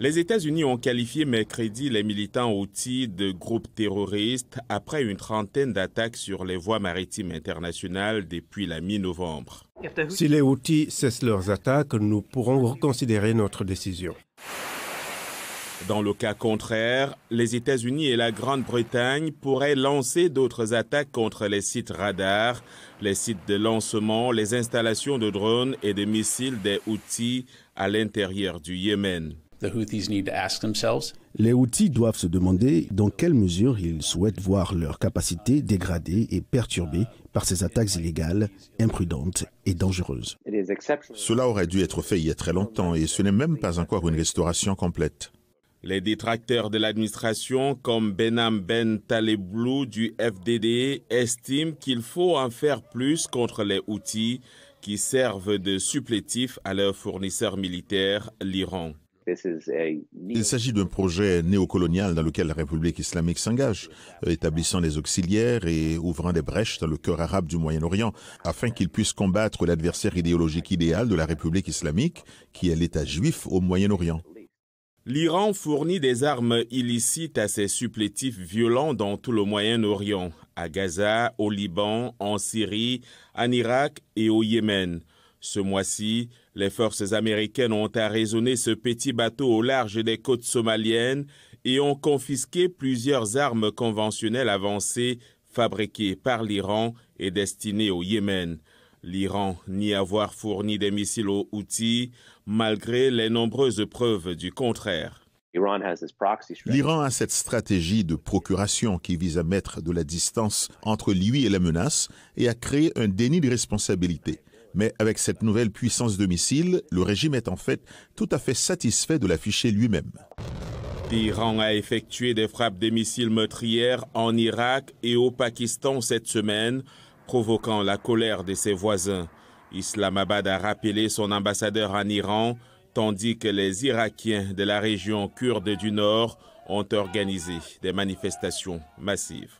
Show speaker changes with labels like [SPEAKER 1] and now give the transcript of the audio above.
[SPEAKER 1] Les États-Unis ont qualifié mercredi les militants outils de groupes terroristes après une trentaine d'attaques sur les voies maritimes internationales depuis la mi-novembre. Si les outils cessent leurs attaques, nous pourrons reconsidérer notre décision. Dans le cas contraire, les États-Unis et la Grande-Bretagne pourraient lancer d'autres attaques contre les sites radars, les sites de lancement, les installations de drones et de missiles des outils à l'intérieur du Yémen. Les Houthis doivent se demander dans quelle mesure ils souhaitent voir leur capacité dégradée et perturbée par ces attaques illégales,
[SPEAKER 2] imprudentes et dangereuses. Cela aurait dû être fait il y a très longtemps et ce n'est même pas encore une restauration complète.
[SPEAKER 1] Les détracteurs de l'administration, comme Benham Ben Taleblou du FDD, estiment qu'il faut en faire plus contre les outils qui servent de supplétifs à leurs fournisseurs militaires, l'Iran.
[SPEAKER 2] Il s'agit d'un projet néocolonial dans lequel la République islamique s'engage, établissant des auxiliaires et ouvrant des brèches dans le cœur arabe du Moyen-Orient afin qu'il puisse combattre l'adversaire idéologique idéal de la République islamique qui est l'État juif au Moyen-Orient.
[SPEAKER 1] L'Iran fournit des armes illicites à ses supplétifs violents dans tout le Moyen-Orient, à Gaza, au Liban, en Syrie, en Irak et au Yémen. Ce mois-ci, les forces américaines ont arraisonné ce petit bateau au large des côtes somaliennes et ont confisqué plusieurs armes conventionnelles avancées fabriquées par l'Iran et destinées au Yémen. L'Iran nie avoir fourni des missiles aux outils, malgré les nombreuses preuves du contraire. L'Iran
[SPEAKER 2] a cette stratégie de procuration qui vise à mettre de la distance entre lui et la menace et à créer un déni de responsabilité. Mais avec cette nouvelle puissance de missile, le régime est en fait tout à fait satisfait de l'afficher lui-même.
[SPEAKER 1] L'Iran a effectué des frappes de missiles meurtrières en Irak et au Pakistan cette semaine, provoquant la colère de ses voisins. Islamabad a rappelé son ambassadeur en Iran, tandis que les Irakiens de la région kurde du Nord ont organisé des manifestations massives.